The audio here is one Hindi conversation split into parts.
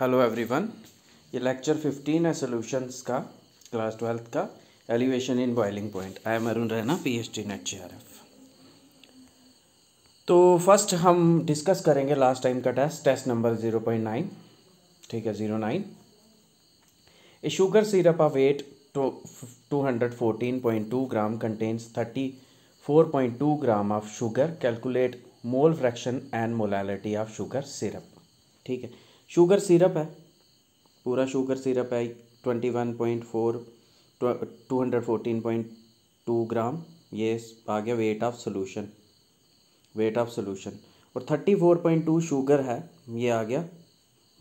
हेलो एवरीवन ये लेक्चर फिफ्टीन है सॉल्यूशंस का क्लास ट्वेल्थ का elevation in boiling point I am Arun Raina P H D NET J R F तो फर्स्ट हम डिस्कस करेंगे लास्ट टाइम का test test number zero point nine ठीक है zero nine a sugar syrup of weight two hundred fourteen point two gram contains thirty four point two gram of sugar calculate mole fraction and molality of sugar syrup ठीक है शुगर सिरप है पूरा शुगर सिरप है twenty one point four two hundred fourteen point two gram ये आ गया weight of solution weight of solution और thirty four point two sugar है ये आ गया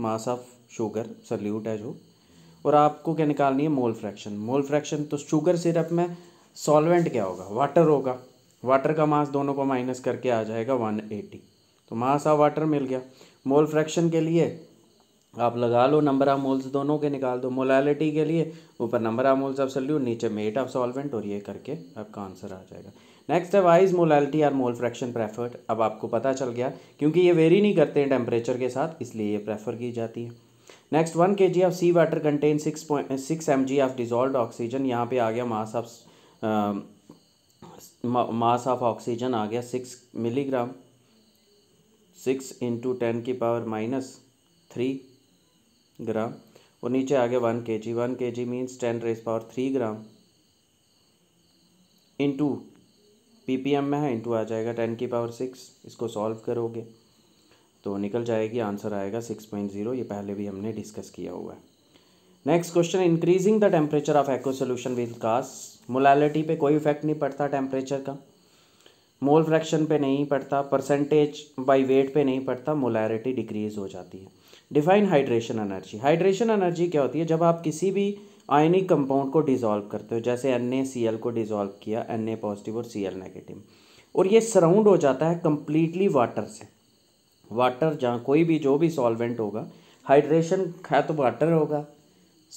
मास ऑफ शुगर सल्यूट है जो और आपको क्या निकालनी है मोल फ्रैक्शन मोल फ्रैक्शन तो शुगर सिरप में सॉल्वेंट क्या होगा वाटर होगा वाटर का मास दोनों को माइनस करके आ जाएगा वन एटी तो मास ऑफ वाटर मिल गया मोल फ्रैक्शन के लिए आप लगा लो नंबर ऑफ मोल्स दोनों के निकाल दो मोलैलिटी के लिए ऊपर number of moles of solute नीचे मेट ऑफ सॉल्वेंट और ये करके आपका आंसर आ जाएगा नेक्स्ट है why is molality or mole fraction preferred अब आपको पता चल गया क्योंकि ये वेरी नहीं करते हैं टेम्परेचर के साथ इसलिए ये प्रेफर की जाती है next one K G of sea water contain six point six M G of dissolve oxygen यहाँ पे आ गया mass of mass of oxygen आ गया six milligram six into ten की पावर माइनस थ्री ग्राम और नीचे आगे one K G one K G means ten raise power three gram into PPM में है इंटू आ जाएगा टेन की पावर सिक्स इसको सॉल्व करोगे तो निकल जाएगी आंसर आएगा सिक्स पॉइंट ज़ीरो ये पहले भी हमने डिस्कस किया हुआ है next question increasing the temperature of aqueous solution with कास मोलैलिटी पे कोई इफेक्ट नहीं पड़ता टेम्परेचर का मोल फ्रैक्शन पे नहीं पड़ता परसेंटेज बाई वेट पे नहीं पड़ता मोलैरिटी डिक्रीज हो जाती है define hydration energy hydration energy क्या होती है जब आप किसी भी आयनिक कंपाउंड को डिज़ोल्व करते हो जैसे एन ए सी एल को डिज़ोल्व किया एन ए पॉजिटिव और सी एल नेगेटिव और ये सराउंड हो जाता है कम्प्लीटली वाटर से वाटर जहाँ कोई भी जो भी सॉल्वेंट होगा हाइड्रेशन है तो वाटर होगा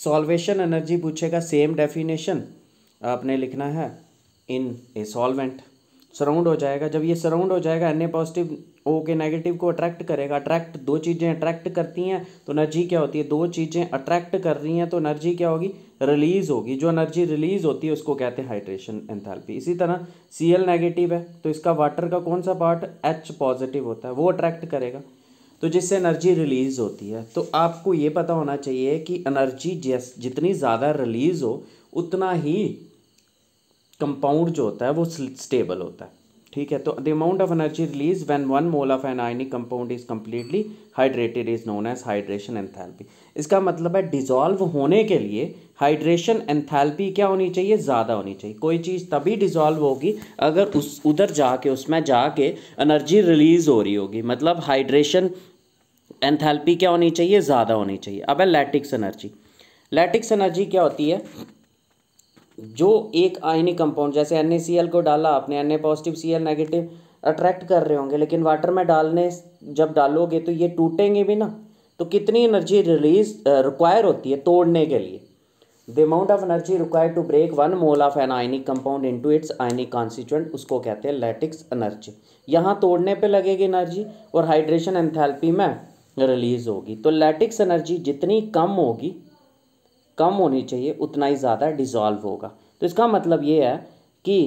सॉल्वेशन एनर्जी पूछेगा सेम डेफिनेशन आपने लिखना है इन ए सॉल्वेंट सराउंड हो जाएगा जब ये सराउंड हो जाएगा एन ए पॉजिटिव ओ के नेगेटिव को अट्रैक्ट करेगा अट्रैक्ट दो चीज़ें अट्रैक्ट करती हैं तो एनर्जी क्या होती है दो चीज़ें अट्रैक्ट कर रही हैं तो एनर्जी क्या होगी रिलीज़ होगी जो एनर्जी रिलीज़ होती है उसको कहते हैं हाइड्रेशन एंथैल्पी इसी तरह सी एल नेगेटिव है तो इसका वाटर का कौन सा पार्ट एच पॉजिटिव होता है वो अट्रैक्ट करेगा तो जिससे एनर्जी रिलीज़ होती है तो आपको ये पता होना चाहिए कि एनर्जी जैस जितनी ज़्यादा रिलीज़ हो उतना ही कंपाउंड जो होता है वो स्टेबल होता है ठीक है तो the amount of energy release when one mole of an ionic compound is completely hydrated is known as hydration enthalpy इसका मतलब है डिजॉल्व होने के लिए हाइड्रेशन एंथैल्पी क्या होनी चाहिए ज़्यादा होनी चाहिए कोई चीज़ तभी डिजॉल्व होगी अगर उस उधर जाके उसमें जाके एनर्जी रिलीज हो रही होगी मतलब हाइड्रेशन एंथैल्पी क्या होनी चाहिए ज़्यादा होनी चाहिए अब है लैटिक्स एनर्जी लैटिक्स एनर्जी क्या होती है जो एक आयनिक कंपाउंड जैसे एन को डाला आपने N positive C L negative attract कर रहे होंगे लेकिन वाटर में डालने जब डालोगे तो ये टूटेंगे भी ना तो कितनी एनर्जी रिलीज रिक्वायर होती है तोड़ने के लिए the amount of energy require to break one mole of an ionic compound into its ionic constituent उसको कहते हैं लेटिक्स एनर्जी यहाँ तोड़ने पे लगेगी एनर्जी और हाइड्रेशन एंथैल्पी में रिलीज होगी तो लेटिक्स एनर्जी जितनी कम होगी कम होनी चाहिए उतना ही ज़्यादा डिज़ोल्व होगा तो इसका मतलब ये है कि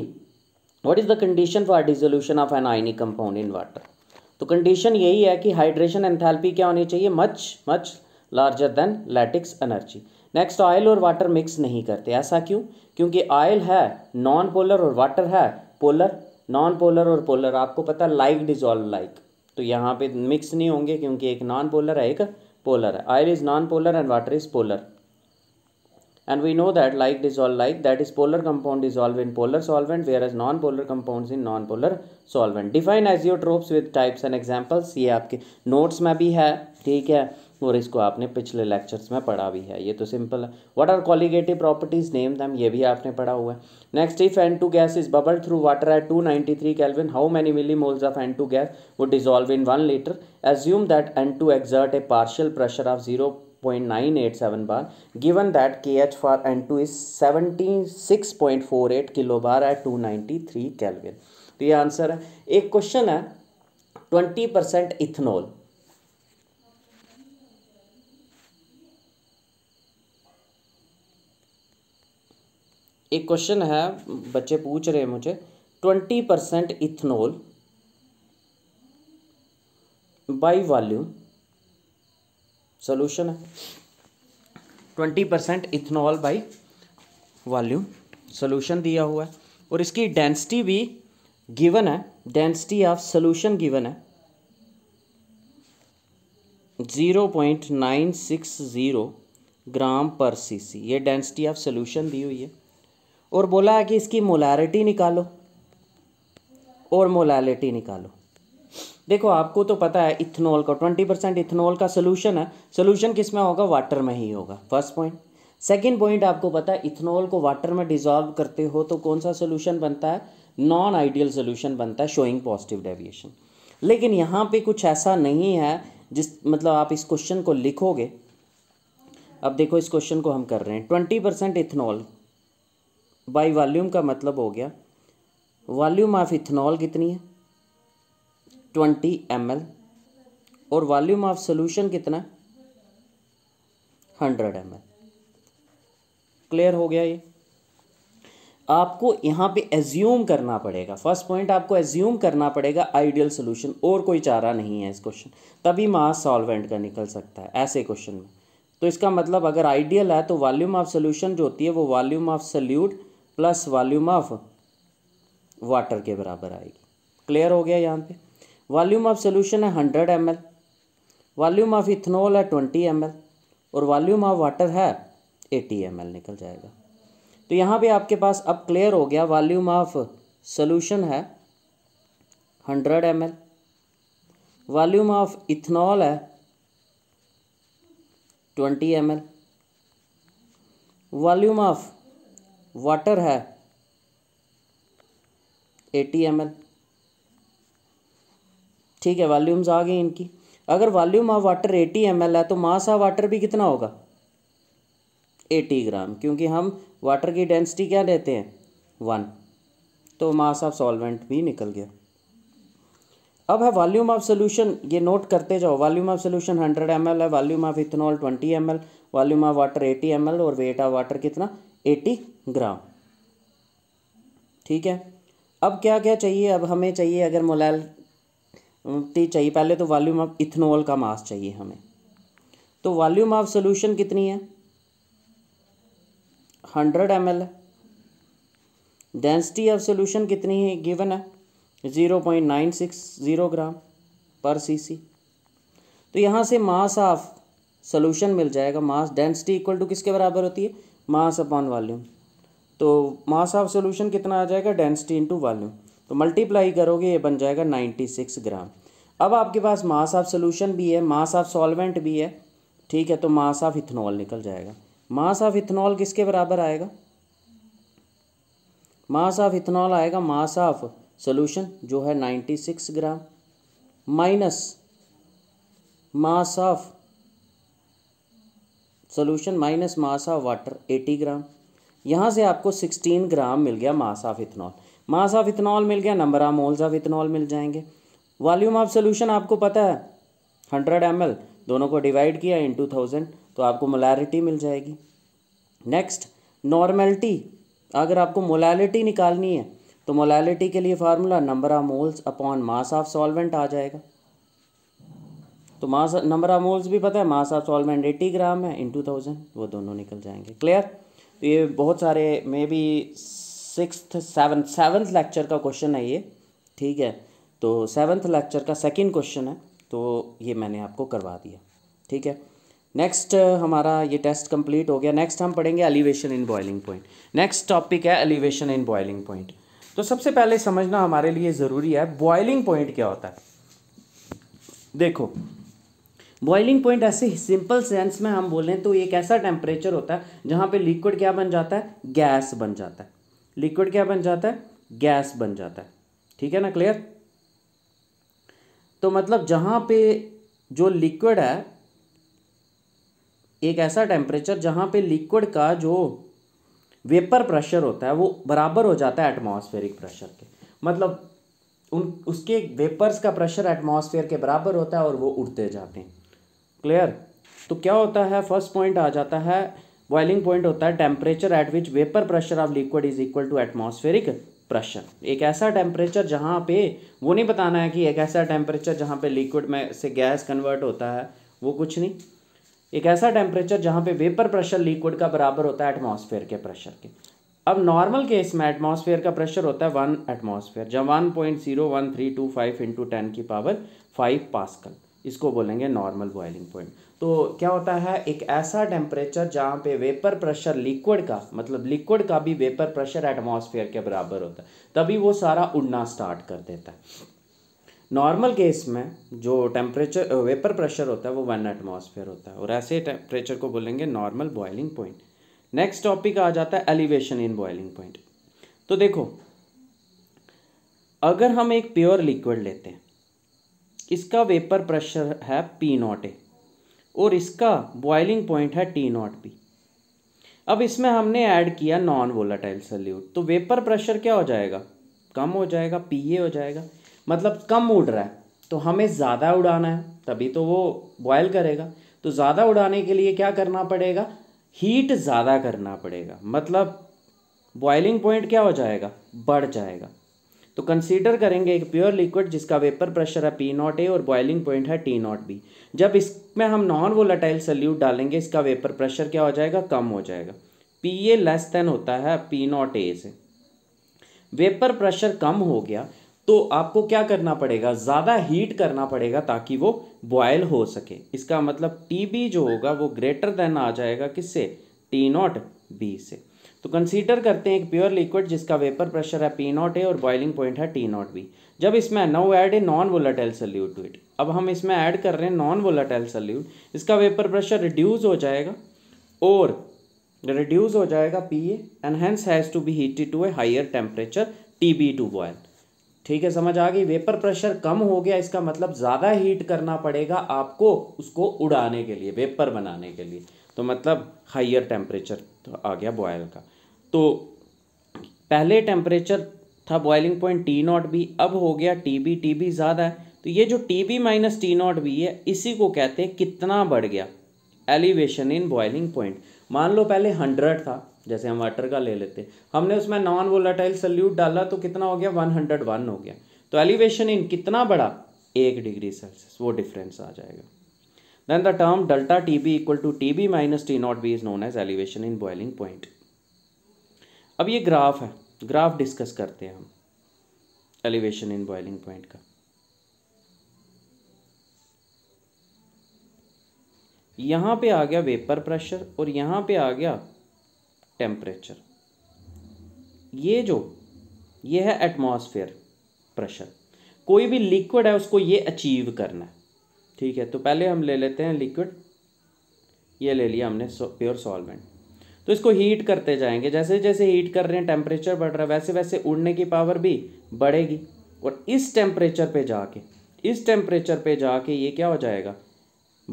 what is the condition for dissolution of an ionic compound in water तो कंडीशन यही है कि हाइड्रेशन एंथैल्पी क्या होनी चाहिए much much larger than lattice energy next oil और वाटर मिक्स नहीं करते ऐसा क्यों क्योंकि ऑयल है नॉन पोलर और वाटर है पोलर नॉन पोलर और पोलर आपको पता लाइक डिजॉल्व लाइक तो यहाँ पे मिक्स नहीं होंगे क्योंकि एक नॉन पोलर है एक पोलर है oil is non polar and water is polar and we know that like dissolve like that is polar compound dissolve in polar solvent whereas non-polar compounds in non-polar solvent define azeotropes with types and examples ye aapke notes mein bhi hai theek hai aur isko aapne pichle lectures mein padha bhi hai ye simple what are colligative properties name them ye bhi aapne padha hua hai next if n2 gas is bubbled through water at 293 kelvin how many millimoles of n2 gas would dissolve in 1 liter assume that n2 exert a partial pressure of 0 point nine eight seven bar given that K H for N two is seventy six point four eight kilo bar at two ninety three kelvin तो ये आंसर है एक क्वेश्चन है ट्वेंटी परसेंट इथनॉल एक क्वेश्चन है बच्चे पूछ रहे हैं मुझे twenty percent ethanol by volume solution है twenty percent ethanol by volume solution दिया हुआ है और इसकी डेंसिटी भी गिवन है डेंसिटी ऑफ सोल्यूशन गिवन है zero point nine six zero gram पर सीसी ये डेंसिटी ऑफ सोल्यूशन दी हुई है और बोला है कि इसकी मोलारिटी निकालो और मोलालिटी निकालो देखो आपको तो पता है इथेनॉल का ट्वेंटी परसेंट इथेनॉल का सोल्यूशन है सोल्यूशन किस में होगा वाटर में ही होगा फर्स्ट पॉइंट सेकेंड पॉइंट आपको पता है इथेनॉल को वाटर में डिजॉल्व करते हो तो कौन सा सोल्यूशन बनता है नॉन आइडियल सोल्यूशन बनता है शोइंग पॉजिटिव डेविएशन लेकिन यहाँ पे कुछ ऐसा नहीं है जिस मतलब आप इस क्वेश्चन को लिखोगे अब देखो इस क्वेश्चन को हम कर रहे हैं twenty percent ethanol by volume का मतलब हो गया वॉल्यूम ऑफ इथेनॉल कितनी है ट्वेंटी एम और वॉल्यूम ऑफ सोल्यूशन कितना हंड्रेड एम क्लियर हो गया ये आपको यहाँ पे एज्यूम करना पड़ेगा फर्स्ट पॉइंट आपको एज्यूम करना पड़ेगा आइडियल सोल्यूशन और कोई चारा नहीं है इस क्वेश्चन तभी मास सॉल्वेंट का निकल सकता है ऐसे क्वेश्चन में तो इसका मतलब अगर आइडियल है तो वॉल्यूम ऑफ सोल्यूशन जो होती है वो volume of solute plus volume of water के बराबर आएगी क्लियर हो गया यहाँ पे वॉल्यूम ऑफ सोल्यूशन है hundred M L volume of ethanol है ट्वेंटी एम एल और वॉल्यूम ऑफ वाटर है एटी एम एल निकल जाएगा तो यहाँ पे आपके पास अब क्लियर हो गया वॉल्यूम ऑफ सोल्यूशन है hundred M L volume of ethanol है twenty M L volume of water है एटी एम एल ठीक है वॉल्यूम्स आ गई इनकी अगर वॉल्यूम ऑफ वाटर 80 एम है तो मास ऑफ वाटर भी कितना होगा 80 ग्राम क्योंकि हम वाटर की डेंसिटी क्या लेते हैं वन तो मास ऑफ सॉल्वेंट भी निकल गया अब है वॉल्यूम ऑफ सोल्यूशन ये नोट करते जाओ वॉल्यूम ऑफ सोल्यूशन 100 एम है volume of ethanol 20 M volume of water 80 M और वेट ऑफ वाटर कितना 80 ग्राम ठीक है अब क्या क्या चाहिए अब हमें चाहिए अगर मोलाइल टी चाहिए पहले तो वॉल्यूम ऑफ इथेनॉल का मास चाहिए हमें तो वॉल्यूम ऑफ सोल्यूशन कितनी है hundred M L density of solution कितनी है गिवन है zero point nine six zero gram पर सीसी तो यहाँ से मास ऑफ सोल्यूशन मिल जाएगा मास डेंसिटी इक्वल टू किसके बराबर होती है मास अपॉन वॉल्यूम तो मास ऑफ सोल्यूशन कितना आ जाएगा डेंसिटी इनटू वॉल्यूम तो मल्टीप्लाई करोगे ये बन जाएगा नाइन्टी सिक्स ग्राम अब आपके पास मास ऑफ सोल्यूशन भी है मास ऑफ सॉल्वेंट भी है ठीक है तो मास ऑफ इथेनॉल निकल जाएगा मास ऑफ इथेनॉल किसके बराबर आएगा मास ऑफ इथेनॉल आएगा मास ऑफ सोल्यूशन जो है ninety six gram minus mass of solution minus mass of water eighty gram यहाँ से आपको सिक्सटीन ग्राम मिल गया mass of ethanol mass of ethanol मिल गया number of moles of ethanol मिल जाएंगे वॉल्यूम ऑफ सोल्यूशन आपको पता है हंड्रेड एम दोनों को डिवाइड किया इन टू थाउजेंड तो आपको मोलैरिटी मिल जाएगी नेक्स्ट नॉर्मेलिटी अगर आपको मोलैलिटी निकालनी है तो मोलैलिटी के लिए formula number of moles upon mass of solvent आ जाएगा तो मास नंबर ऑफ मोल्स भी पता है mass of solvent eighty gram है इन टू थाउजेंड वो दोनों निकल जाएंगे क्लियर तो ये बहुत सारे may be sixth seven seventh lecture का क्वेश्चन है ये ठीक है तो सेवन्थ लेक्चर का सेकेंड क्वेश्चन है तो ये मैंने आपको करवा दिया ठीक है नेक्स्ट हमारा ये टेस्ट कंप्लीट हो गया नेक्स्ट हम पढ़ेंगे elevation in boiling point next topic है एलिवेशन इन बॉइलिंग पॉइंट तो सबसे पहले समझना हमारे लिए ज़रूरी है बॉइलिंग पॉइंट क्या होता है देखो बॉइलिंग पॉइंट ऐसे सिंपल सेंस में हम बोलें तो एक ऐसा टेम्परेचर होता है जहाँ पे लिक्विड क्या बन जाता है गैस बन जाता है लिक्विड क्या बन जाता है गैस बन जाता है ठीक है ना क्लियर तो मतलब जहां पे जो लिक्विड है एक ऐसा टेम्परेचर जहां पे लिक्विड का जो वेपर प्रेशर होता है वो बराबर हो जाता है एटमॉस्फेरिक प्रेशर के मतलब उन उसके वेपर्स का प्रेशर एटमॉस्फेयर के बराबर होता है और वो उड़ते जाते हैं क्लियर तो क्या होता है फर्स्ट पॉइंट आ जाता है बॉइलिंग पॉइंट होता है temperature at which vapour pressure of liquid is equal to atmospheric pressure एक ऐसा टेम्परेचर जहाँ पे वो नहीं बताना है कि एक ऐसा टेम्परेचर जहाँ पे लिक्विड में से गैस कन्वर्ट होता है वो कुछ नहीं एक ऐसा टेम्परेचर जहाँ पे वेपर प्रेशर लिक्विड का बराबर होता है एटमोसफेयर के प्रेशर के अब नॉर्मल केस में एटमोसफेयर का प्रेशर होता है वन एटमोसफेयर जब one point zero one three two five into ten की पावर फाइव पास्कल इसको बोलेंगे नॉर्मल बॉइलिंग पॉइंट तो क्या होता है एक ऐसा टेम्परेचर जहाँ पे वेपर प्रेशर लिक्विड का मतलब लिक्विड का भी वेपर प्रेशर एटमॉस्फेयर के बराबर होता है तभी वो सारा उड़ना स्टार्ट कर देता है नॉर्मल केस में जो टेम्परेचर वेपर प्रेशर होता है वो वन एटमॉस्फेयर होता है और ऐसे टेम्परेचर को बोलेंगे normal boiling point next topic आ जाता है एलिवेशन इन बॉइलिंग पॉइंट तो देखो अगर हम एक प्योर लिक्विड लेते हैं इसका वेपर प्रेशर है पी नॉट ए और इसका बॉइलिंग पॉइंट है टी नॉट पी अब इसमें हमने ऐड किया नॉन वोलाटाइल सल्यूट तो वेपर प्रेशर क्या हो जाएगा कम हो जाएगा पी ए हो जाएगा मतलब कम उड़ रहा है तो हमें ज़्यादा उड़ाना है तभी तो वो बॉयल करेगा तो ज़्यादा उड़ाने के लिए क्या करना पड़ेगा हीट ज़्यादा करना पड़ेगा मतलब बॉइलिंग पॉइंट क्या हो जाएगा बढ़ जाएगा तो कंसीडर करेंगे एक प्योर लिक्विड जिसका वेपर प्रेशर है पी नॉट ए और बॉइलिंग पॉइंट है टी नॉट बी जब इसमें हम नॉन वोलाटाइल सल्यूट डालेंगे इसका वेपर प्रेशर क्या हो जाएगा कम हो जाएगा पी ए लेस देन होता है पी नॉट ए से वेपर प्रेशर कम हो गया तो आपको क्या करना पड़ेगा ज़्यादा हीट करना पड़ेगा ताकि वो बॉयल हो सके इसका मतलब टी बी जो होगा वो ग्रेटर देन आ जाएगा किससे टी नॉट बी से तो कंसीडर करते हैं एक प्योर लिक्विड जिसका वेपर प्रेशर है पी नॉट ए और बॉयलिंग पॉइंट है टी नॉट बी जब इसमें now add a non volatile solute to it अब हम इसमें ऐड कर रहे हैं नॉन वोलाटाइल सल्यूट इसका वेपर प्रेशर रिड्यूस हो जाएगा और रिड्यूस हो जाएगा P A enhance has to be heated to a higher temperature T B to boil ठीक है समझ आ गई वेपर प्रेशर कम हो गया इसका मतलब ज़्यादा हीट करना पड़ेगा आपको उसको उड़ाने के लिए वेपर बनाने के लिए तो मतलब हाइयर टेम्परेचर तो आ गया बॉयल का तो पहले टेम्परेचर था boiling point T not B अब हो गया टी बी टी बी ज़्यादा है तो ये जो T B minus T not B है इसी को कहते हैं कितना बढ़ गया एलिवेशन इन बॉइलिंग पॉइंट मान लो पहले हंड्रेड था जैसे हम वाटर का ले लेते हमने उसमें नॉन वोलाटाइल सल्यूट डाला तो कितना हो गया वन हंड्रेड वन हो गया तो एलिवेशन इन कितना बढ़ा एक डिग्री सेल्सियस वो डिफरेंस आ जाएगा term delta T B equal to T B minus T not B is known as elevation in boiling point अब ये ग्राफ है ग्राफ डिस्कस करते हैं हम एलिवेशन इन बॉइलिंग पॉइंट का यहाँ पे आ गया वेपर प्रेशर और यहाँ पे आ गया टेम्परेचर ये जो ये है एटमॉस्फेयर प्रेशर कोई भी लिक्विड है उसको ये अचीव करना है ठीक है तो पहले हम ले लेते हैं लिक्विड ये ले लिया हमने प्योर सॉल्वेंट तो इसको हीट करते जाएंगे जैसे जैसे हीट कर रहे हैं टेम्परेचर बढ़ रहा है वैसे वैसे उड़ने की पावर भी बढ़ेगी और इस टेम्परेचर पे जाके इस टेम्परेचर पे जाके ये क्या हो जाएगा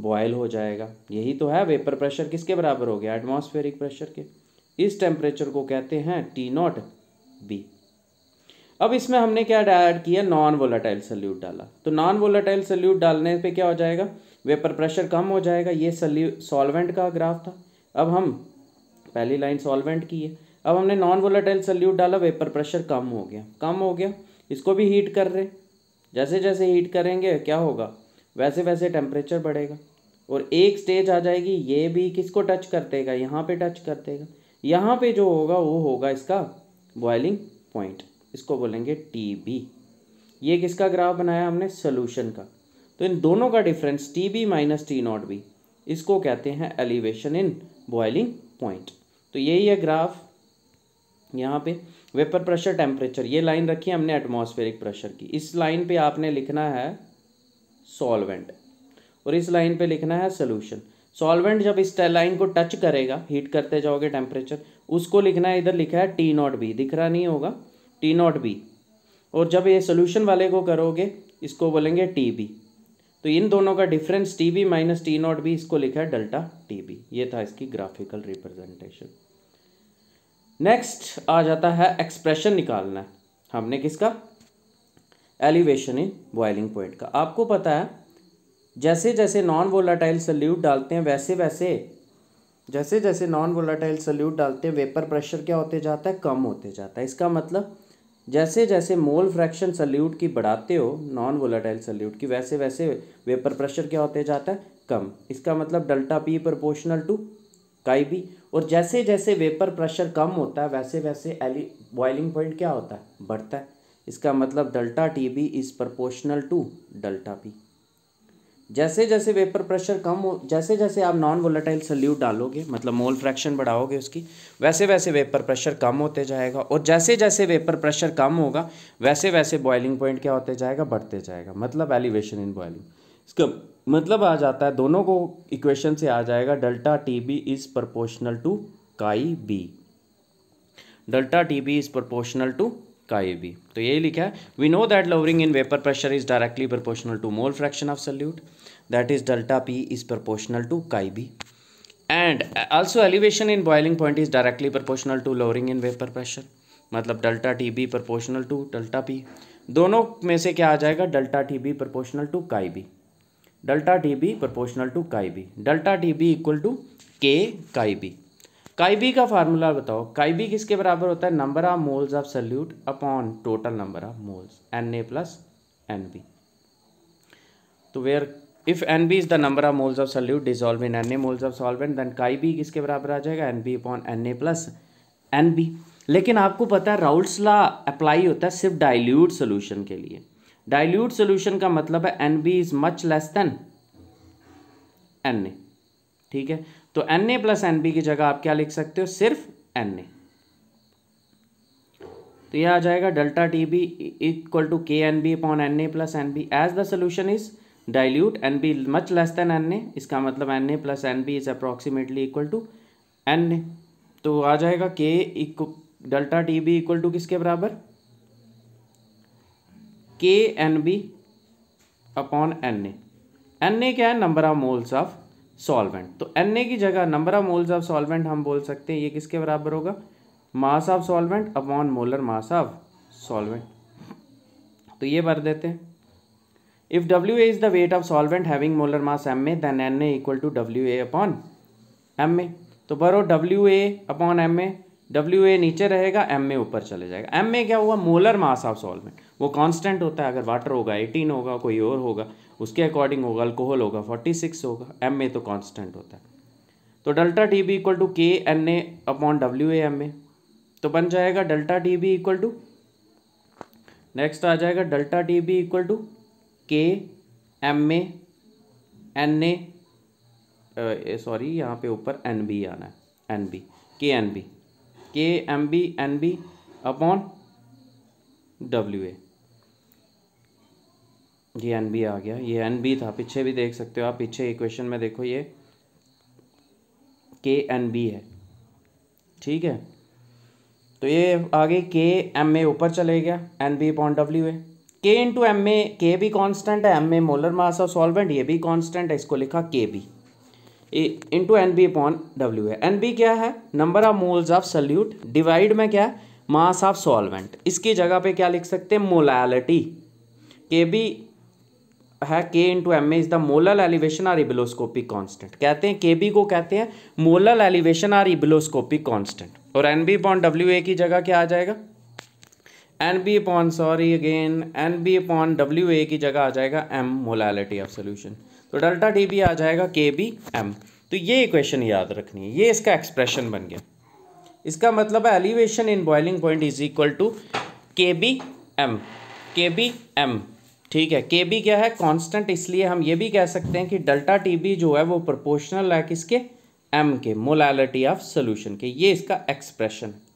बॉयल हो जाएगा यही तो है वेपर प्रेशर किसके बराबर हो गया एटमोसफेयरिक प्रेशर के इस टेम्परेचर को कहते हैं टी नॉट बी अब इसमें हमने क्या ऐड किया नॉन वोलाटाइल सल्यूट डाला तो नॉन वोलाटाइल सल्यूट डालने पे क्या हो जाएगा वेपर प्रेशर कम हो जाएगा ये सल्यू सॉल्वेंट का ग्राफ था अब हम पहली लाइन सॉल्वेंट की है अब हमने नॉन वोलाटाइल सल्यूट डाला वेपर प्रेशर कम हो गया कम हो गया इसको भी हीट कर रहे जैसे जैसे हीट करेंगे क्या होगा वैसे वैसे टेम्परेचर बढ़ेगा और एक स्टेज आ जाएगी ये भी किसको टच कर देगा यहाँ पे टच कर देगा यहाँ पे जो होगा वो होगा इसका बॉइलिंग पॉइंट इसको बोलेंगे टी बी ये किसका ग्राफ बनाया हमने सोल्यूशन का तो इन दोनों का difference T B minus T not B इसको कहते हैं एलिवेशन इन बॉइलिंग पॉइंट तो यही है ग्राफ यहाँ पे वेपर प्रेशर टेम्परेचर ये लाइन रखी है हमने एटमॉस्फेरिक प्रेशर की इस लाइन पे आपने लिखना है सॉल्वेंट और इस लाइन पे लिखना है सोल्यूशन सॉल्वेंट जब इस लाइन को टच करेगा हीट करते जाओगे टेम्परेचर उसको लिखना है इधर लिखा है टी नॉट बी दिख रहा नहीं होगा टी नॉट बी और जब ये सोल्यूशन वाले को करोगे इसको बोलेंगे टी बी तो इन दोनों का difference T B minus T not B इसको लिखा है डेल्टा टी बी ये था इसकी ग्राफिकल रिप्रेजेंटेशन नेक्स्ट आ जाता है एक्सप्रेशन निकालना है हमने किसका एलिवेशन इन बॉइलिंग पॉइंट का आपको पता है जैसे जैसे नॉन वोलाटाइल सल्यूट डालते हैं वैसे वैसे जैसे जैसे नॉन वोलाटाइल सल्यूट डालते हैं वेपर प्रेशर क्या होते जाता है कम होते जाता है इसका मतलब जैसे जैसे मोल फ्रैक्शन सल्यूट की बढ़ाते हो नॉन वोलाटाइल सल्यूट की वैसे वैसे वेपर प्रेशर क्या होते जाता है कम इसका मतलब delta P proportional to chi B और जैसे जैसे वेपर प्रेशर कम होता है वैसे वैसे एली बॉइलिंग पॉइंट क्या होता है बढ़ता है इसका मतलब delta T B is proportional to delta P जैसे जैसे वेपर प्रेशर कम हो जैसे जैसे आप नॉन वोलेटाइल सल्यूट डालोगे मतलब मोल फ्रैक्शन बढ़ाओगे उसकी वैसे वैसे वेपर प्रेशर कम होते जाएगा और जैसे जैसे वेपर प्रेशर कम होगा वैसे वैसे बॉइलिंग पॉइंट क्या होते जाएगा बढ़ते जाएगा मतलब एलिवेशन इन बॉयलिंग इसका मतलब आ जाता है दोनों को इक्वेशन से आ जाएगा delta T B is proportional to chi B delta T B is proportional to chi B तो यही लिखा है we know that lowering in vapour pressure is directly proportional to mole fraction of solute that is delta P is proportional to chi B and also elevation in boiling point is directly proportional to lowering in vapour pressure मतलब delta T B proportional to delta P दोनों में से क्या आ जाएगा delta T B proportional to chi B delta T B proportional to chi B delta T B equal to K chi B काई बी का फार्मूला बताओ काई बी किसके बराबर होता है number of moles of solute upon total number of moles N A plus N B तो where if N B is the number of moles of solute dissolve in N A moles of solvent then chi B किसके बराबर आ जाएगा N B upon N A plus N B लेकिन आपको पता है राउल्ट्स ला अप्लाई होता है सिर्फ डाइल्यूट सोल्यूशन के लिए डाइल्यूट सोल्यूशन का मतलब है N B is much less than N A ठीक है तो N A plus N B की जगह आप क्या लिख सकते हो सिर्फ एन ए तो यह आ जाएगा delta T B equal to K N B upon N A plus N B as the solution is N B much less than N A इसका मतलब N A plus N B is approximately equal to N A तो आ जाएगा K equal delta T B equal to किसके बराबर K N B upon N A N A क्या है number of moles of solvent तो एन ए की जगह number of moles of solvent हम बोल सकते हैं ये किसके बराबर होगा mass of solvent upon molar mass of solvent तो ये भर देते हैं If weight is the weight of solvent having molar mass MA, then to equal to upon upon A तो बरो एम upon डब्ल्यू ए नीचे रहेगा ए ऊपर चले जाएगा ए क्या हुआ मोलर मास ऑफ सॉल्वेंट वो कांस्टेंट होता है अगर वाटर होगा 18 होगा कोई और होगा उसके अकॉर्डिंग होगा अल्कोहल होगा 46 होगा ए तो कांस्टेंट होता है तो delta T B equal to K N A upon W A M A तो बन जाएगा delta T B equal to next आ जाएगा delta T B equal to K M A N A sorry यहाँ पे ऊपर एन बी आना है N B K N B K M B N B upon W A ये एन बी आ गया ये एन बी था पीछे भी देख सकते हो आप पीछे इक्वेशन में देखो ये के एन बी है ठीक है तो ये आगे के एम ए ऊपर चले गया N B upon W A K into M A K भी कॉन्स्टेंट है M A molar mass of solvent ये भी कॉन्स्टेंट है इसको लिखा K B into N B upon W है एन बी क्या है number of moles of solute divide में क्या है मास ऑफ सॉल्वेंट इसकी जगह पे क्या लिख सकते हैं मोलैलिटी के बी है K into M A is the molal elevation or ebullioscopic constant कहते हैं के बी को कहते हैं molal elevation or ebullioscopic constant और N B upon W A की जगह क्या आ जाएगा N B upon sorry again N B upon W A की जगह आ जाएगा एम मोलैलिटी ऑफ सोल्यूशन तो डेल्टा टी बी आ जाएगा के बी एम तो ये इक्वेशन याद रखनी है ये इसका एक्सप्रेशन बन गया इसका मतलब है elevation in boiling point is equal to K B M K B M ठीक है के बी क्या है कांस्टेंट इसलिए हम ये भी कह सकते हैं कि डेल्टा टी बी जो है वो प्रोपोर्शनल है किसके एम के मोलैलिटी ऑफ सोल्यूशन के ये इसका एक्सप्रेशन है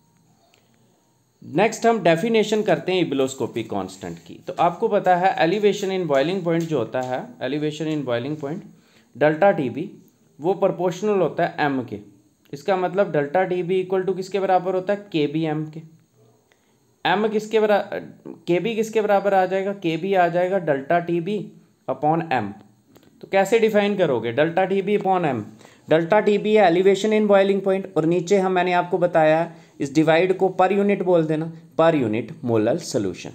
नेक्स्ट हम डेफिनेशन करते हैं इबलोस्कोपिक कांस्टेंट की तो आपको पता है एलिवेशन इन बॉइलिंग पॉइंट जो होता है elevation in boiling point delta T B वो प्रोपोर्शनल होता है एम के इसका मतलब delta T B equal to किसके बराबर होता है के बी एम के एम किसके बराबर के बी किसके बराबर आ जाएगा के बी आ जाएगा delta T B upon M तो कैसे डिफाइन करोगे delta T B upon M delta T B है एलिवेशन इन बॉइलिंग पॉइंट और नीचे हम मैंने आपको बताया है इस डिवाइड को पर यूनिट बोल देना पर यूनिट मोलर सोल्यूशन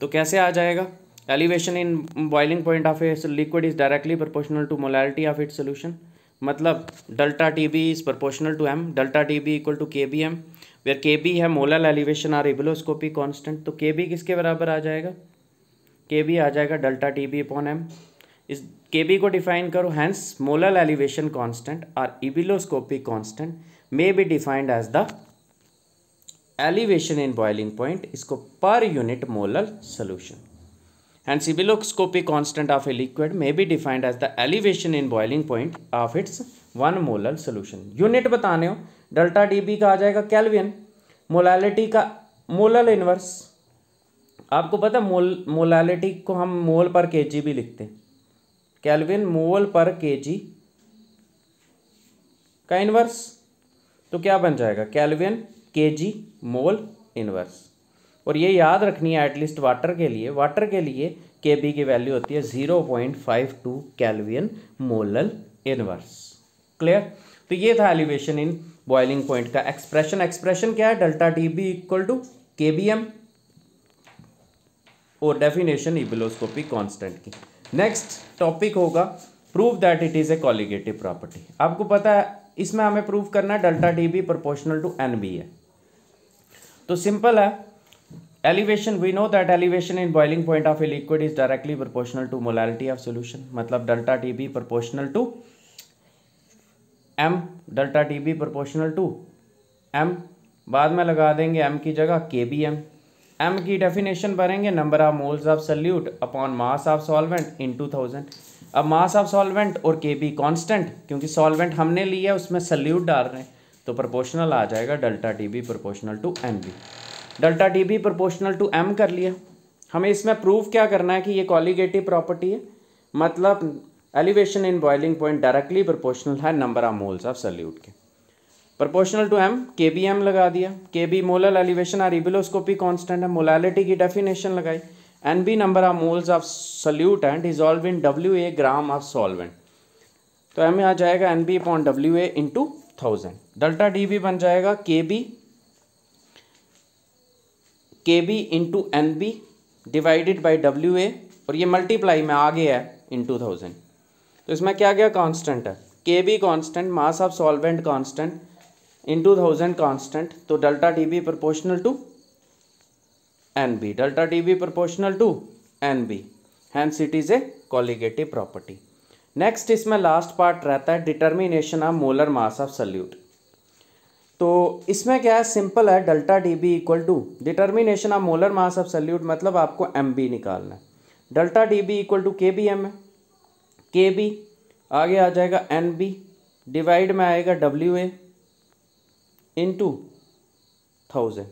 तो कैसे आ जाएगा elevation in boiling point of a liquid is directly proportional to molarity of it solution मतलब delta T B is proportional to M delta T B equal to K B M where K B है molar elevation or ebullioscopy constant तो के बी किसके बराबर आ जाएगा के बी आ जाएगा delta T B upon M इस के बी को डिफाइन करो hence molar elevation constant or ebullioscopic constant may be defined as the elevation in boiling point इसको per unit molar solution and Sibiloscopy constant of a liquid may be defined as the elevation in boiling point of its one molar solution unit batane ho delta db ka aa jayega kelvin molality ka molar inverse inverse आपको पता मोल मोलालिटी को हम मोल पर केजी भी लिखते हैं कैलविन मोल पर केजी का इन्वर्स तो क्या बन जाएगा कैलविन के जी मोल इनवर्स और ये याद रखनी है एटलीस्ट वाटर के लिए वाटर के लिए के बी की वैल्यू होती है zero point five two kelvin molal inverse clear तो ये था एलिवेशन इन बॉइलिंग पॉइंट का एक्सप्रेशन एक्सप्रेशन क्या है delta T B equal to K B M और डेफिनेशन इबिलोस्कोपी कॉन्स्टेंट की नेक्स्ट टॉपिक होगा prove that it is a colligative property आपको पता है इसमें हमें प्रूव करना है delta D B proportional to N B है तो सिंपल है elevation we know that elevation in boiling point of a liquid is directly proportional to molality of solution मतलब delta T B proportional to M delta T B proportional to M बाद में लगा देंगे एम की जगह के बी एम एम की डेफिनेशन भरेंगे number of moles of solute upon mass of solvent into thousand अब मास ऑफ सॉल्वेंट और के पी कॉन्स्टेंट क्योंकि सॉल्वेंट हमने लिया उसमें सल्यूट डाल रहे हैं तो प्रोपोर्शनल आ जाएगा delta T B proportional to M B delta T B proportional to M कर लिया हमें इसमें प्रूव क्या करना है कि ये कॉलीगेटिव प्रॉपर्टी है मतलब elevation in boiling point directly proportional है number of moles of solute के proportional to M K B M लगा दिया K B molal elevation or ebullioscopic constant है मोलैलिटी की डेफिनेशन लगाई of moles of solute and dissolve in W A gram of solvent तो एम आ जाएगा N B upon W A into thousand delta D B बन जाएगा K B K B into N B divided by W A और ये मल्टीप्लाई में आगे है इंटू थाउजेंड तो इसमें क्या गया कॉन्स्टेंट है K B constant mass of solvent into thousand constant तो delta D B proportional to N B delta T B proportional to N B hence it is a colligative property next इसमें लास्ट पार्ट रहता है determination of molar mass of solute तो इसमें क्या है सिंपल है delta D B equal to determination of molar mass of solute मतलब आपको एम बी निकालना है delta D B equal to K B M है के बी आगे आ जाएगा एन बी डिवाइड में आएगा W A into thousand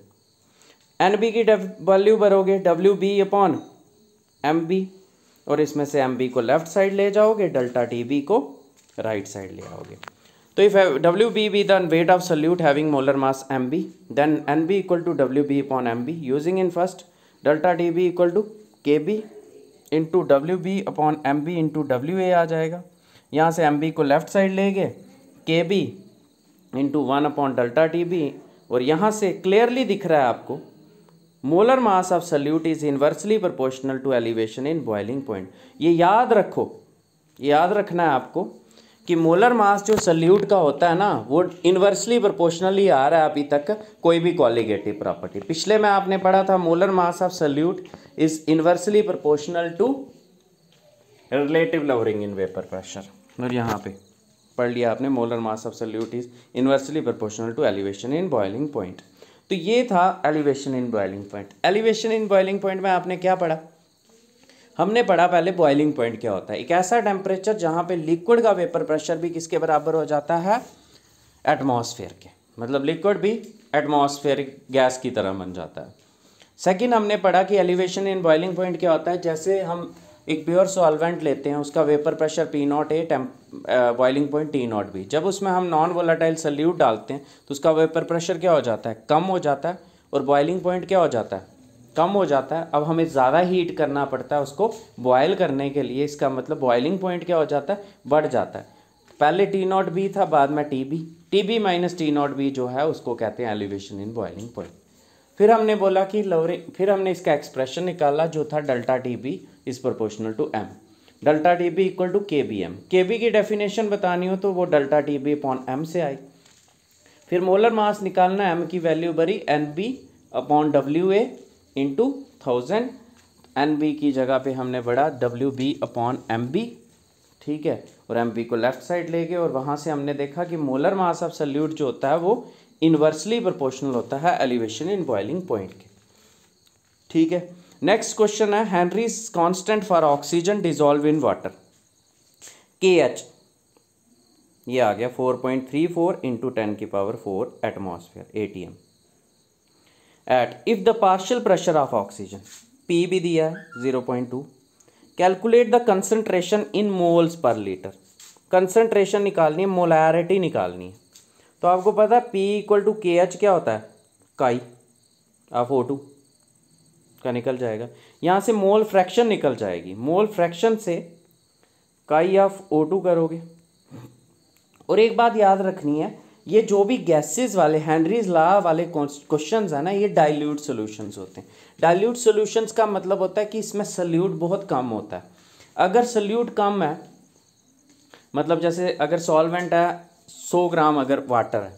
N B की वैल्यू भरोगे W B upon M B और इसमें से एम बी को लेफ्ट साइड ले जाओगे डेल्टा टी बी को राइट साइड ले आओगे तो if W B B then weight of solute having molar mass M B then N B equal to W B upon M B using in first delta T B equal to K B into W B upon M B into W A आ जाएगा यहाँ से एम बी को लेफ्ट साइड ले गए K B into one upon delta T B और यहाँ से क्लियरली दिख रहा है आपको molar mass of solute is inversely proportional to elevation in boiling point ये याद रखो याद रखना है आपको कि मोलर मास जो सल्यूट का होता है ना वो इन्वर्सली प्रोपोर्शनली आ रहा है अभी तक कोई भी क्वालिगेटिव प्रॉपर्टी पिछले में आपने पढ़ा था molar mass of solute is inversely proportional to relative lowering in vapour pressure और यहाँ पे पढ़ लिया आपने molar mass of solute is inversely proportional to elevation in boiling point तो ये था elevation in boiling point elevation in boiling point में आपने क्या पढ़ा हमने पढ़ा पहले बॉइलिंग पॉइंट क्या होता है एक ऐसा टेम्परेचर जहाँ पे लिक्विड का वेपर प्रेशर भी किसके बराबर हो जाता है एटमॉस्फेयर के मतलब लिक्विड भी एटमॉस्फेयर गैस की तरह बन जाता है सेकेंड हमने पढ़ा कि एलिवेशन इन बॉइलिंग पॉइंट क्या होता है जैसे हम एक प्योर सॉल्वेंट लेते हैं उसका vapour pressure P not a boiling point T not B जब उसमें हम नॉन वोलाटाइल सल्यूट डालते हैं तो उसका वेपर प्रेशर क्या हो जाता है कम हो जाता है और बॉइलिंग पॉइंट क्या हो जाता है कम हो जाता है अब हमें ज़्यादा हीट करना पड़ता है उसको बॉयल करने के लिए इसका मतलब बॉइलिंग पॉइंट क्या हो जाता है बढ़ जाता है पहले टी नॉट बी था बाद में T B T B minus T not B जो है उसको कहते हैं एलिवेशन इन बॉइलिंग पॉइंट फिर हमने बोला कि लवरिंग फिर हमने इसका एक्सप्रेशन निकाला जो था delta T B is proportional to M delta T B equal to K B M K B की डेफिनेशन बतानी हो तो वो delta T B upon M से आई फिर मोलर मास निकालना एम की वैल्यू बरी N B upon W A into thousand N B की जगह पे हमने बढ़ा W B upon M B ठीक है और एम बी को लेफ्ट साइड ले गए और वहाँ से हमने देखा कि मोलर मास ऑफ सल्यूट जो होता है वो इन्वर्सली प्रोपोर्शनल होता है एलिवेशन इन बॉइलिंग पॉइंट के ठीक है नेक्स्ट क्वेश्चन है Henry constant for oxygen dissolve in water K H ये आ गया four point three four into ten की power four atmosphere A T M at if the partial pressure of oxygen P भी दिया है zero point two calculate the concentration in moles per litre concentration निकालनी है मोलैरिटी निकालनी है तो आपको पता है P equal to K H क्या होता है काई ऑफ ओ टू का निकल जाएगा यहाँ से मोल फ्रैक्शन निकल जाएगी मोल फ्रैक्शन से काई ऑफ ओ टू करोगे और एक बात याद रखनी है ये जो भी गैसेस वाले हैंनरीज ला वाले क्वेश्चंस है ना ये डाइल्यूट सॉल्यूशंस होते हैं डाइल्यूट सॉल्यूशंस का मतलब होता है कि इसमें सल्यूट बहुत कम होता है अगर सल्यूट कम है मतलब जैसे अगर सॉल्वेंट है सौ ग्राम अगर वाटर है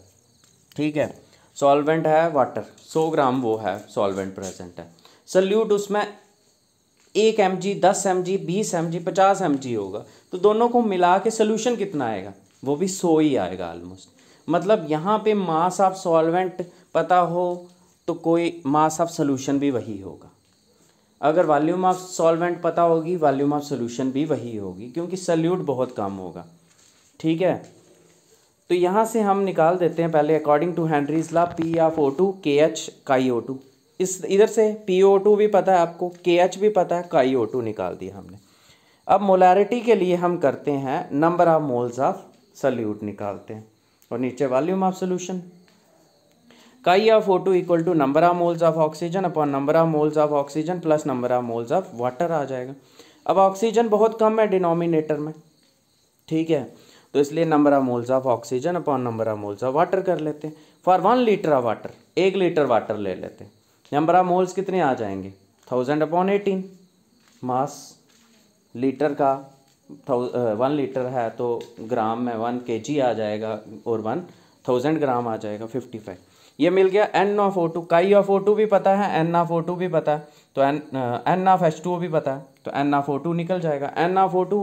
ठीक है सॉल्वेंट है वाटर सौ ग्राम वो है सॉल्वेंट प्रेजेंट है सल्यूट उसमें एक एम जी दस एम जी बीस एम जी पचास एम जी होगा तो दोनों को मिला के सोल्यूशन कितना आएगा वो भी सो ही आएगा ऑलमोस्ट मतलब यहाँ पे मास ऑफ सॉल्वेंट पता हो तो कोई मास ऑफ सोल्यूशन भी वही होगा अगर वॉल्यूम ऑफ सॉल्वेंट पता होगी वॉल्यूम ऑफ सोल्यूशन भी वही होगी क्योंकि सल्यूट बहुत कम होगा ठीक है तो यहाँ से हम निकाल देते हैं पहले according to Henry's law P of O two K H chi O to इस इधर से पी ओ टू भी पता है आपको के एच भी पता है काई ओ टू निकाल दिया हमने अब मोलैरिटी के लिए हम करते हैं number of moles of solute निकालते हैं और नीचे volume of solution chi of O two equal to number of moles of oxygen upon number of moles of oxygen plus number of moles of water आ जाएगा अब ऑक्सीजन बहुत कम है डिनोमिनेटर में ठीक है तो इसलिए number of moles of oxygen upon number of moles of water कर लेते हैं for one litre of water एक लीटर वाटर ले लेते हैं नंबर ऑफ मोल्स कितने आ जाएंगे thousand upon eighteen mass litre का वन लीटर है तो ग्राम में वन के जी आ जाएगा और वन थाउजेंड ग्राम आ जाएगा फिफ्टी फाइव ये मिल गया N of O two chi of O two भी पता है एन ऑफ ओ टू भी पता है तो N N of H two भी पता है तो एन ऑफ ओ टू निकल जाएगा N of O two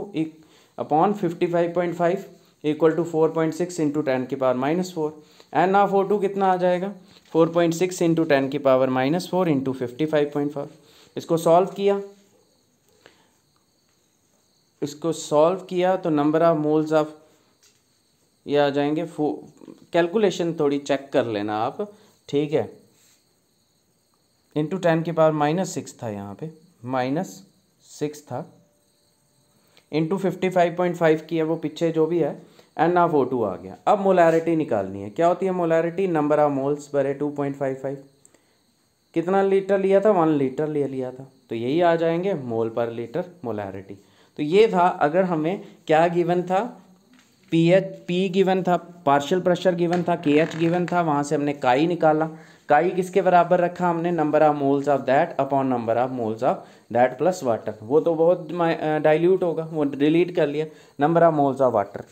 upon fifty five point five equal to four point six into ten की power minus four N of O two कितना आ जाएगा four point six into ten की power minus four into fifty five point five इसको सॉल्व किया इसको सॉल्व किया तो नंबर ऑफ मोल्स ऑफ ये आ जाएंगे फो कैलकुलेशन थोड़ी चेक कर लेना आप ठीक है इंटू टेन की पावर माइनस सिक्स था यहाँ पे माइनस सिक्स था into fifty five point five की है वो पीछे जो भी है एन आफ ओ टू आ गया अब मोलैरिटी निकालनी है क्या होती है मोलैरिटी नंबर ऑफ मोल्स पर है टू पॉइंट फाइव फाइव कितना लीटर लिया था वन लीटर ले लिया था तो यही आ जाएंगे मोल पर लीटर मोलैरिटी तो ये था अगर हमें क्या गिवन था पी एच पी गिवन था पार्शियल प्रेशर गिवन था के एच गिवन था वहाँ से हमने काई निकाला काई किसके बराबर रखा हमने number of moles of that upon number of moles of that plus water वो तो बहुत डाइल्यूट होगा वो डिलीट कर लिया number of moles of water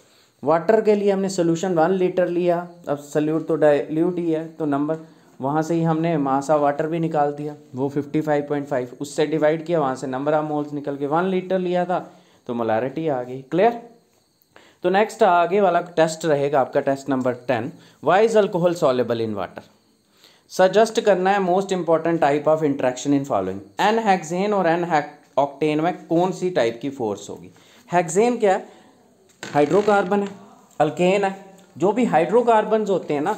water के लिए हमने सोल्यूशन वन लीटर लिया अब सल्यूट तो डायल्यूट ही है तो नंबर वहाँ से ही हमने मासा वाटर भी निकाल दिया वो फिफ्टी फाइव पॉइंट फाइव उससे डिवाइड किया वहाँ से नंबर ऑफ मोल्स निकल के वन लीटर लिया था तो मलारिटी आ गई क्लियर तो नेक्स्ट आगे वाला टेस्ट रहेगा आपका test number ten why is alcohol soluble in water suggest करना है most important type of interaction in following N hexane और एन हैक ऑक्टेन में कौन सी टाइप की फोर्स होगी हैगजेन क्या है हाइड्रोकार्बन है अल्केन है जो भी हाइड्रोकार्बन होते हैं ना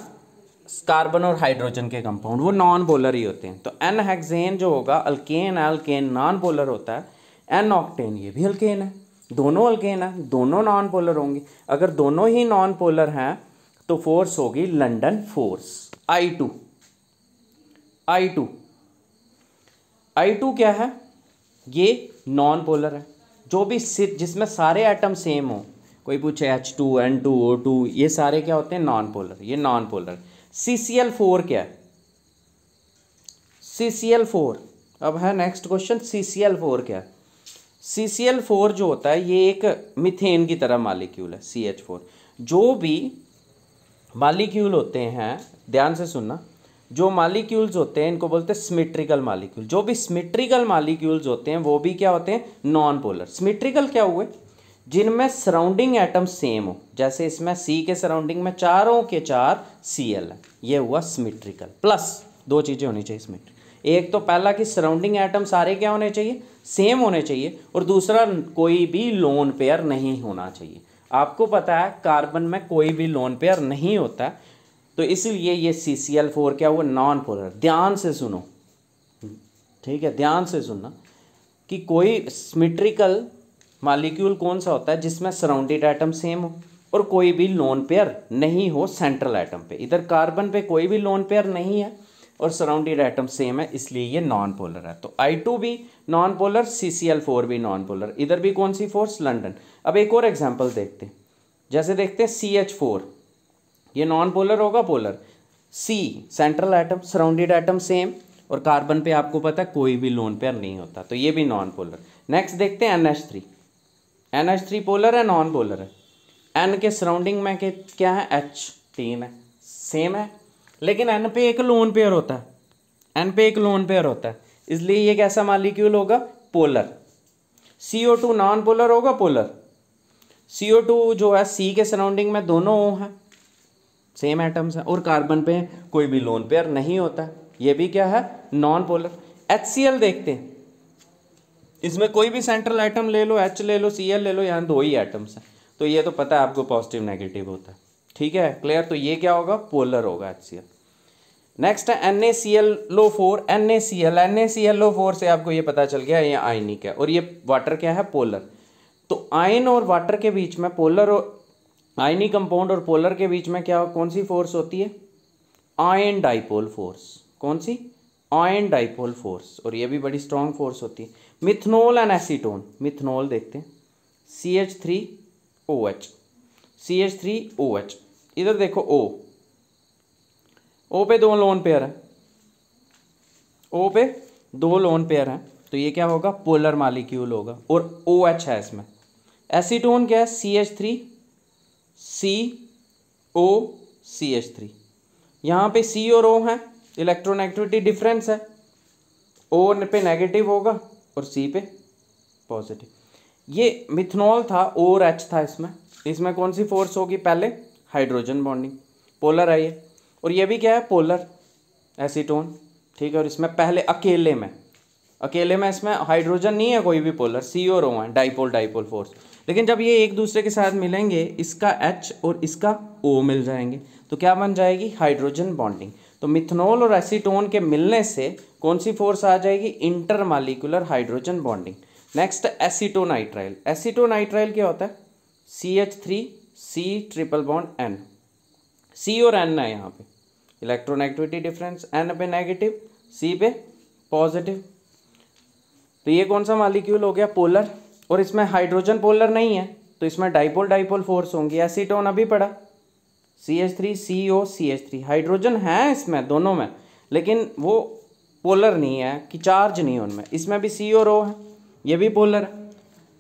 कार्बन और हाइड्रोजन के कंपाउंड वो नॉन बोलर ही होते हैं तो एन हेक्सेन जो होगा अल्केन है अल्केन नॉन बोलर होता है एन ऑक्टेन ये भी अल्केन है दोनों अल्केन है दोनों नॉन पोलर होंगे अगर दोनों ही नॉन पोलर हैं तो फोर्स होगी London force I two I two I two क्या है ये नॉन पोलर है जो भी जिसमें सारे एटम सेम हों कोई पूछे H two N two O two ये सारे क्या होते हैं नॉन पोलर ये non polar C C L four क्या है सी सी एल फोर अब है next question C C L four क्या है सी सी एल फोर जो होता है ये एक मिथेन की तरह मालिक्यूल है सी एच फोर जो भी मालिक्यूल होते हैं ध्यान से सुनना जो मालिक्यूल्स होते हैं इनको बोलते हैं सिमेट्रिकल मालिक्यूल जो भी सिमेट्रिकल मालिक्यूल्स होते हैं वो भी क्या होते हैं नॉन पोलर सिमेट्रिकल क्या हुए जिनमें सराउंडिंग एटम सेम हो जैसे इसमें सी के सराउंडिंग में चारों के चार सी एल है ये हुआ सिमेट्रिकल प्लस दो चीज़ें होनी चाहिए इसमें एक तो पहला कि सराउंडिंग एटम सारे क्या होने चाहिए सेम होने चाहिए और दूसरा कोई भी लोन पेयर नहीं होना चाहिए आपको पता है कार्बन में कोई भी लोन पेयर नहीं होता तो इसलिए ये सी सी एल फोर क्या हुआ नॉन पोलर ध्यान से सुनो ठीक है ध्यान से सुनना कि कोई सिमेट्रिकल मालिक्यूल कौन सा होता है जिसमें सराउंडेड एटम सेम हो और कोई भी लोन पेयर नहीं हो सेंट्रल एटम पे इधर कार्बन पे कोई भी लोन पेयर नहीं है और सराउंडेड एटम सेम है इसलिए ये नॉन पोलर है तो आई टू भी non polar C C L four भी नॉन पोलर इधर भी कौन सी फोर्स लंडन अब एक और एग्जाम्पल देखते हैं जैसे देखते हैं सी एच फोर ये नॉन पोलर होगा polar C central atom surrounded atom same और कार्बन पे आपको पता है कोई भी लोन पेयर नहीं होता तो ये भी नॉन पोलर नेक्स्ट देखते हैं N H three N H three polar है नॉन पोलर है एन के सराउंडिंग में के क्या है एच तीन है सेम है लेकिन एन पे एक लोन पेयर होता है एन पे एक लोन पेयर होता है इसलिए ये कैसा मालिक्यूल होगा polar C O two non polar होगा पोलर सी ओ टू जो है सी के सराउंडिंग में दोनों ओ हैं सेम एटम्स हैं और कार्बन पे कोई भी लोन पेयर नहीं होता ये भी क्या है non polar H C L देखते हैं इसमें कोई भी सेंट्रल आइटम ले लो एच ले लो सी ले लो यहाँ दो ही आइटम्स हैं तो ये तो पता है आपको पॉजिटिव नेगेटिव होता है ठीक है क्लियर तो ये क्या होगा पोलर होगा एच नेक्स्ट है N A C L O four N A C L N A C L O four से आपको ये पता चल गया ये आयनिक है और ये वाटर क्या है पोलर तो आयन और वाटर के बीच में पोलर और आयनी कंपाउंड और पोलर के बीच में क्या कौन सी फोर्स होती है आयन डाइपोल फोर्स कौन सी आयन डाइपोल फोर्स और ये भी बड़ी स्ट्रांग फोर्स होती है मिथनोल एंड एसीटोन मिथनोल देखते हैं C H three O H C H three O H इधर देखो ओ ओ पे दो लोन पेयर हैं ओ पे दो लोन पेयर हैं तो ये क्या होगा पोलर मालिक्यूल होगा और ओ एच है इसमें एसीटोन क्या है C H three C O C H three यहाँ पे सी और ओ हैं इलेक्ट्रोनेगेटिविटी डिफरेंस है ओ पे नेगेटिव होगा और सी पे पॉजिटिव ये मिथनॉल था और एच था इसमें इसमें कौन सी फोर्स होगी पहले हाइड्रोजन बॉन्डिंग पोलर है ये और ये भी क्या है पोलर एसीटोन ठीक है और इसमें पहले अकेले में अकेले में इसमें हाइड्रोजन नहीं है कोई भी पोलर सी और ओ है डाइपोल डाइपोल फोर्स लेकिन जब ये एक दूसरे के साथ मिलेंगे इसका एच और इसका ओ मिल जाएंगे तो क्या बन जाएगी हाइड्रोजन बॉन्डिंग तो मिथनॉल और एसीटोन के मिलने से कौन सी फोर्स आ जाएगी intermolecular hydrogen bonding next acetonitrile acetonitrile क्या होता है C H three C triple bond N C और एन है यहाँ पे इलेक्ट्रोनेगेटिविटी डिफरेंस एन पे नेगेटिव सी पे पॉजिटिव तो ये कौन सा मालिक्यूल हो गया पोलर और इसमें हाइड्रोजन पोलर नहीं है तो इसमें डाइपोल डाइपोल फोर्स होंगी एसीटोन अभी पड़ा C H three C O C H three hydrogen है इसमें दोनों में लेकिन वो पोलर नहीं है कि चार्ज नहीं है उनमें इसमें भी सी और ओ है ये भी पोलर है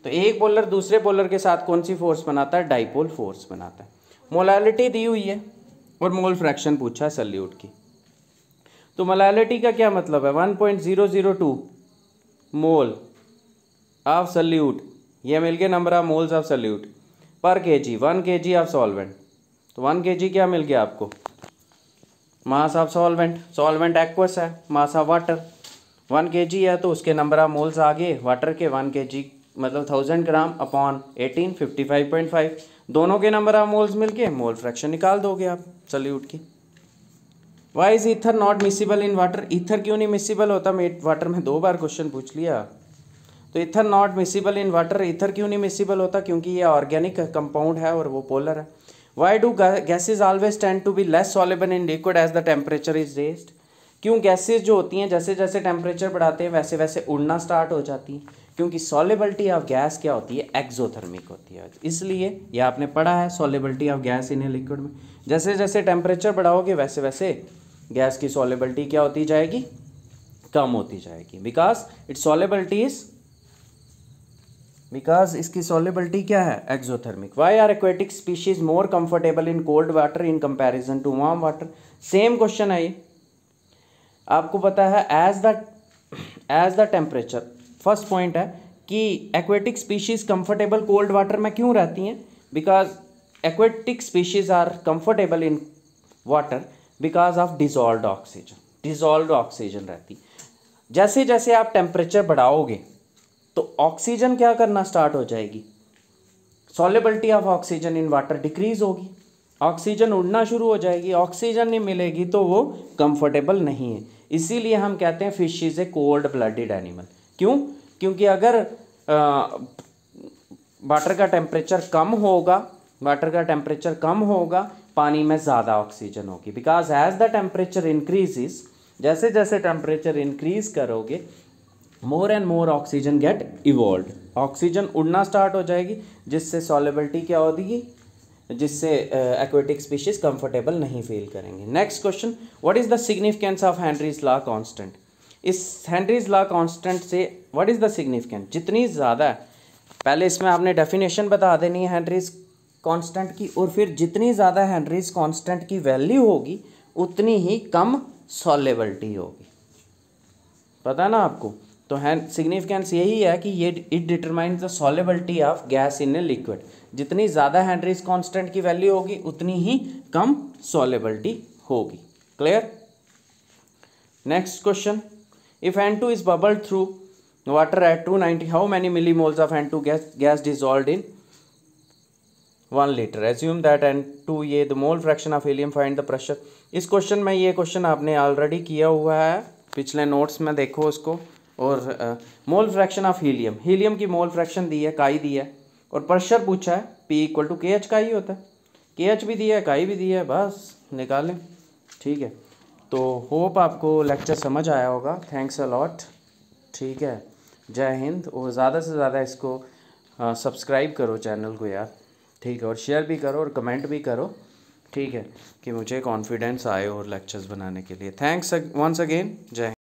तो एक पोलर दूसरे पोलर के साथ कौन सी फोर्स बनाता है डाइपोल फोर्स बनाता है मोलालिटी दी हुई है और मोल फ्रैक्शन पूछा है सल्यूट की तो मोलालिटी का क्या मतलब है 1.002 मोल ऑफ सल्यूट ये मिल गया number of moles of solute per K G one K G of solvent तो वन के जी क्या मिल गया आपको mass of solvent solvent aqueous है mass of water one K जी है तो उसके नंबर ऑफ मोल्स आगे वाटर के वन के जी मतलब thousand gram upon eighteen fifty five point five दोनों के नंबर ऑफ मोल्स मिलके मोल फ्रैक्शन निकाल दोगे आप सल्यूट की why is ether not miscible in water ether क्यों नहीं मिसिबल होता वाटर में दो बार क्वेश्चन पूछ लिया तो ether not miscible in water ether क्यों नहीं मिसिबल होता क्योंकि ये ऑर्गेनिक कंपाउंड है और वो पोलर है why do gases always tend to be less soluble in liquid as the temperature is raised क्यों गैसेज जो होती हैं जैसे जैसे टेम्परेचर बढ़ाते हैं वैसे वैसे उड़ना स्टार्ट हो जाती हैं क्योंकि सॉलेबिलिटी ऑफ गैस क्या होती है एक्जोथर्मिक होती है इसलिए ये आपने पढ़ा है solubility of gas in liquid में जैसे जैसे टेम्परेचर बढ़ाओगे वैसे वैसे गैस की सॉलेबिलिटी क्या होती जाएगी कम होती जाएगी because its solubility is because इसकी सोलिबिलिटी क्या है exothermic why are aquatic species more comfortable in cold water in comparison to warm water same question है ये आपको पता है as the as the temperature first point है कि aquatic species comfortable cold water में क्यों रहती हैं because aquatic species are comfortable in water because of dissolve oxygen dissolved oxygen रहती जैसे जैसे आप टेम्परेचर बढ़ाओगे तो ऑक्सीजन क्या करना स्टार्ट हो जाएगी solubility of oxygen in water decrease होगी ऑक्सीजन उड़ना शुरू हो जाएगी ऑक्सीजन नहीं मिलेगी तो वो कंफर्टेबल नहीं है इसीलिए हम कहते हैं fish is a cold blooded animal क्यों क्योंकि अगर वाटर का टेम्परेचर कम होगा वाटर का टेम्परेचर कम होगा पानी में ज़्यादा ऑक्सीजन होगी because as the temperature increase जैसे जैसे टेम्परेचर इंक्रीज करोगे more and more oxygen get evolve oxygen उड़ना स्टार्ट हो जाएगी जिससे सॉलेबिलिटी क्या होगी जिससे एक्वेटिक स्पीशीज कंफर्टेबल नहीं फील करेंगे next question what is the significance of Henry's law constant इस हैंनरीज लॉ कांस्टेंट से व्हाट इज द सिग्निफिकेंस जितनी ज़्यादा पहले इसमें आपने डेफिनेशन बता देनी है कॉन्स्टेंट की और फिर जितनी ज़्यादा हैंनरीज कॉन्स्टेंट की वैल्यू होगी उतनी ही कम सॉलेबलिटी होगी पता ना आपको तो है सिग्निफिकेंस यही है कि ये it determine the solubility of gas in a liquid जितनी ज़्यादा हैंड्रीज कांस्टेंट की वैल्यू होगी उतनी ही कम सॉलेबिलिटी होगी clear next question if N two is bubble through water at two ninety how many millimoles of N two gas gas dissolve in one litre assume that N two ये the mole fraction of helium find the pressure इस क्वेश्चन में ये क्वेश्चन आपने ऑलरेडी किया हुआ है पिछले नोट्स में देखो उसको और mole fraction of helium helium की मोल फ्रैक्शन दी है काई दी है और प्रेशर पूछा है P equal to K H का ही होता है के एच भी दिया है काई भी दिया है बस निकालें ठीक है तो होप आपको लेक्चर समझ आया होगा थैंक्स अलॉट ठीक है जय हिंद और ज़्यादा से ज़्यादा इसको सब्सक्राइब करो चैनल को यार ठीक है और शेयर भी करो और कमेंट भी करो ठीक है कि मुझे कॉन्फिडेंस आए और लेक्चर्स बनाने के लिए थैंक्स वंस अगेन जय हिंद